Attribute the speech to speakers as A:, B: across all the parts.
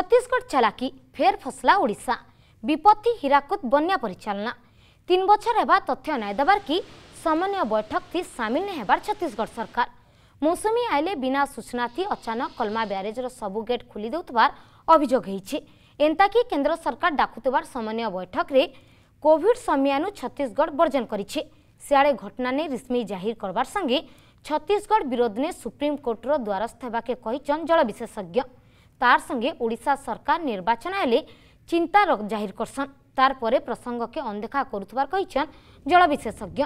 A: ছত্তিশগড় চালাকি ফের ফসলা ওড়িশা বিপত্তি হীরাকুদ বন্যা পরিচালনা তিন বছর হওয়া তথ্য নাই দেবার কি সমন্বয় বৈঠক থি সামিল নেবার ছত্তিশগড় সরকার মৌসুমী আইলে বিনা সূচনাথি অচানক কলমা ব্যারেজর সবু গেট খোলি দেওয়ার অভিযোগ হয়েছে এন্তাকি কেন্দ্র সরকার ডাকুবার সমন্বয় বৈঠকরে কোভিড সময়ানু ছত্তিশগড় বর্জন করেছে সিয়াড়ে ঘটনা নিয়ে রিশ্মি জাহির করবার সঙ্গে ছত্তিশগড় বিরোধ নে সুপ্রিমকোর্টর দ্বারস্থ হওয়াকে জল বিশেষজ্ঞ তার সঙ্গে ওড়িশা সরকার নির্বাচন হলে চিন্তা জাহির করছেন তারপরে প্রসঙ্গকে অনদেখা করুবার কইছেন জল বিশেষজ্ঞ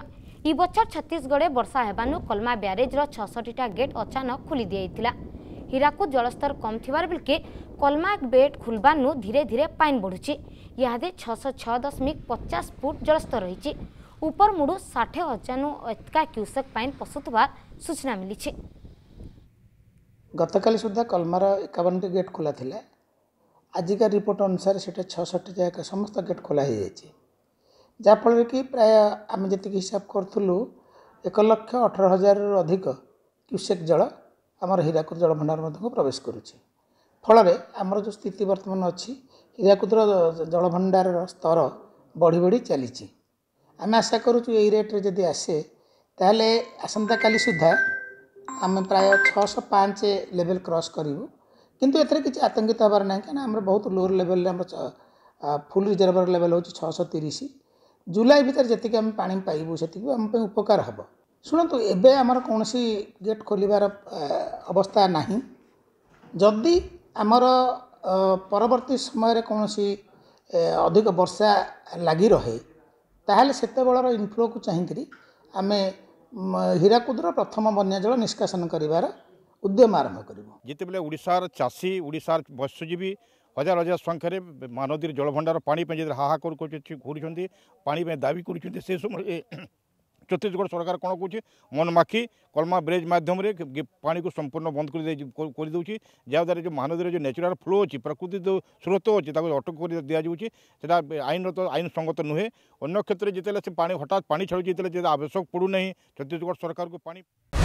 A: ই বছর ছত্তিশগড়ে বর্ষা হওয়ানু কলমা ব্যারেজর ছশটিটা গেট অচানক খুলি দিয়েছিলা হীরাকুদ জলস্তর কম থার বেলকে কলমা বেট খুলবানু ধীরে ধীরে পাইন বড়ুচি ইহাদে ছশ ছ দশমিক পচাশ ফুট জলস্তর রয়েছে উপরমুড়ু ষাঠে হজারু অটকা ক্ୟୁସେକ୍ ପାଇନ୍ ପଶୁଥିବାର ସୂଚନା ମିଳିଛି
B: ଗତକାଲି ସୁଦ୍ଧା କଲମାର ଏକାବନଟି ଗେଟ୍ ଖୋଲା ଥିଲା ଆଜିକା ରିପୋର୍ଟ ଅନୁସାରେ ସେଟା ଛଅଷଠି ଯାକ ସମସ୍ତ ଗେଟ୍ ଖୋଲା ହୋଇଯାଇଛି ଯାହାଫଳରେ କି ପ୍ରାୟ ଆମେ ଯେତିକି ହିସାବ କରୁଥିଲୁ ଏକ ଲକ୍ଷ ଅଠର ହଜାରରୁ ଅଧିକ କ୍ୟୁସେକ୍ ଜଳ ଆମର ହୀରାକୁଦ ଜଳଭଣ୍ଡାର ମଧ୍ୟକୁ ପ୍ରବେଶ କରୁଛି ଫଳରେ ଆମର ଯେଉଁ ସ୍ଥିତି ବର୍ତ୍ତମାନ ଅଛି ହୀରାକୁଦର ଜଳଭଣ୍ଡାରର ସ୍ତର ବଢ଼ି ବଢ଼ି ଚାଲିଛି ଆମେ ଆଶା କରୁଛୁ ଏଇ ରେଟ୍ରେ ଯଦି ଆସେ ତାହେଲେ ଆସନ୍ତାକାଲି ସୁଦ୍ଧା ଆମେ ପ୍ରାୟ ଛଅଶହ ପାଞ୍ଚ ଲେଭେଲ୍ କ୍ରସ୍ କରିବୁ କିନ୍ତୁ ଏଥିରେ କିଛି ଆତଙ୍କିତ ହେବାର ନାହିଁ କାହିଁକିନା ଆମର ବହୁତ ଲୋଅର୍ ଲେଭେଲ୍ରେ ଆମର ଫୁଲ୍ ରିଜର୍ଭର୍ ଲେଭେଲ୍ ହେଉଛି ଛଅଶହ ତିରିଶ ଜୁଲାଇ ଭିତରେ ଯେତିକି ଆମେ ପାଣି ପାଇବୁ ସେତିକି ଆମ ପାଇଁ ଉପକାର ହେବ ଶୁଣନ୍ତୁ ଏବେ ଆମର କୌଣସି ଗେଟ୍ ଖୋଲିବାର ଅବସ୍ଥା ନାହିଁ ଯଦି ଆମର ପରବର୍ତ୍ତୀ ସମୟରେ କୌଣସି ଅଧିକ ବର୍ଷା ଲାଗି ରହେ ତାହେଲେ ସେତେବେଳର ଇନଫ୍ଲୋକୁ ଚାହିଁକିରି ଆମେ ହୀରାକୁଦର ପ୍ରଥମ ବନ୍ୟାଜଳ ନିଷ୍କାସନ କରିବାର ଉଦ୍ୟମ ଆରମ୍ଭ କରିବ
C: ଯେତେବେଳେ ଓଡ଼ିଶାର ଚାଷୀ ଓଡ଼ିଶାର ମତ୍ସ୍ୟଜୀବୀ ହଜାର ହଜାର ସଂଖ୍ୟାରେ ମହାନଦୀର ଜଳଭଣ୍ଡାର ପାଣି ପାଇଁ ଯେତେବେଳେ ହାହାକାର କରୁଛନ୍ତି ପାଣି ପାଇଁ ଦାବି କରୁଛନ୍ତି ସେ ସମୟରେ ছত্তিশগড় সরকার কোণ করছে মনমাখি কলমা ব্রিজ মাধ্যমে পাঁচ সম্পূর্ণ বন্ধ করে দেছি যাদ্বারা যে মহানদীর যে ন্যাচুরাল ফ্লো অ প্রকৃতি যে স্রোত অছে তাকে অটক করে দিয়াযাচ্ছে সেটা আইনরত আইনসঙ্গত নুহে অন্য ক্ষেত্রে যেতে সে পা হঠাৎ পা ছাড়ুছে যেতে আবশ্যক পড়ু না ছত্তিশগড় সরকারকে পা